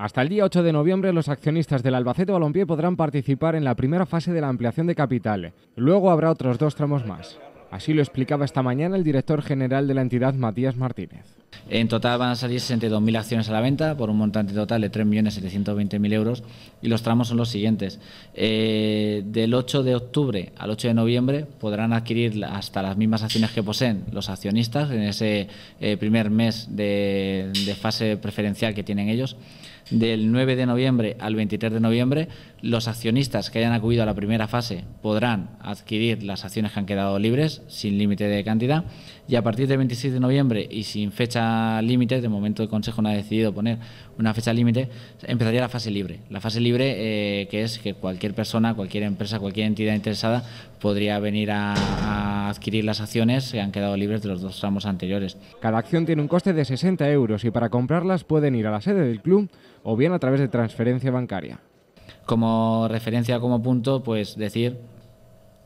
Hasta el día 8 de noviembre, los accionistas del Albacete Balompié podrán participar en la primera fase de la ampliación de capital. Luego habrá otros dos tramos más. Así lo explicaba esta mañana el director general de la entidad, Matías Martínez. En total van a salir 62.000 acciones a la venta por un montante total de 3.720.000 euros y los tramos son los siguientes. Eh, del 8 de octubre al 8 de noviembre podrán adquirir hasta las mismas acciones que poseen los accionistas en ese eh, primer mes de, de fase preferencial que tienen ellos del 9 de noviembre al 23 de noviembre, los accionistas que hayan acudido a la primera fase podrán adquirir las acciones que han quedado libres sin límite de cantidad y a partir del 26 de noviembre y sin fecha límite, de momento el Consejo no ha decidido poner una fecha límite, empezaría la fase libre. La fase libre eh, que es que cualquier persona, cualquier empresa, cualquier entidad interesada podría venir a, a adquirir las acciones que han quedado libres de los dos tramos anteriores. Cada acción tiene un coste de 60 euros y para comprarlas pueden ir a la sede del club o bien a través de transferencia bancaria. Como referencia, como punto, pues decir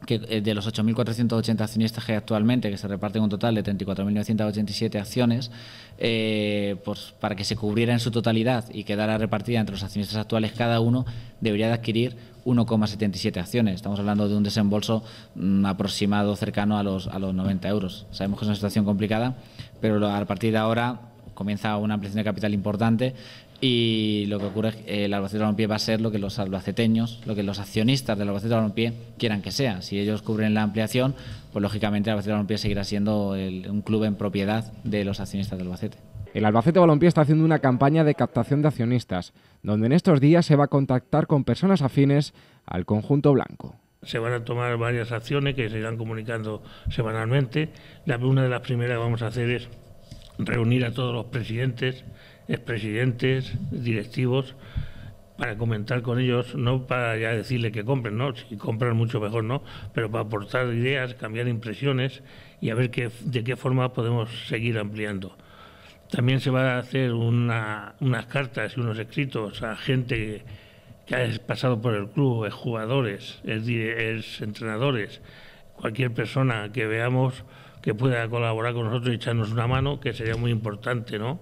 que eh, de los 8.480 accionistas que hay actualmente, que se reparten un total de 34.987 acciones, eh, pues para que se cubriera en su totalidad y quedara repartida entre los accionistas actuales cada uno, debería de adquirir 1,77 acciones. Estamos hablando de un desembolso mm, aproximado cercano a los, a los 90 euros. Sabemos que es una situación complicada, pero a partir de ahora comienza una ampliación de capital importante y lo que ocurre es que el Albacete Balompié va a ser lo que los albaceteños, lo que los accionistas del Albacete Balompié quieran que sea. Si ellos cubren la ampliación, pues lógicamente el Albacete Balompié seguirá siendo un club en propiedad de los accionistas del Albacete. El Albacete Balompié está haciendo una campaña de captación de accionistas, donde en estos días se va a contactar con personas afines al conjunto blanco. Se van a tomar varias acciones que se irán comunicando semanalmente. una de las primeras que vamos a hacer es reunir a todos los presidentes, expresidentes, directivos, para comentar con ellos, no para ya decirle que compren, no, si compran mucho mejor, no, pero para aportar ideas, cambiar impresiones y a ver qué, de qué forma podemos seguir ampliando. También se va a hacer unas cartas y unos escritos a gente que ha pasado por el club, es jugadores, es, es entrenadores, cualquier persona que veamos que pueda colaborar con nosotros y echarnos una mano, que sería muy importante, ¿no?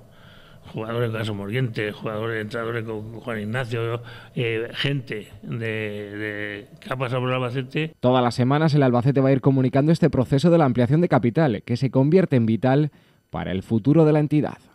Jugadores Caso Moriente, jugadores, entradores con Juan Ignacio, eh, gente de, de, que ha pasado por el Albacete. Todas las semanas el Albacete va a ir comunicando este proceso de la ampliación de capital, que se convierte en vital para el futuro de la entidad.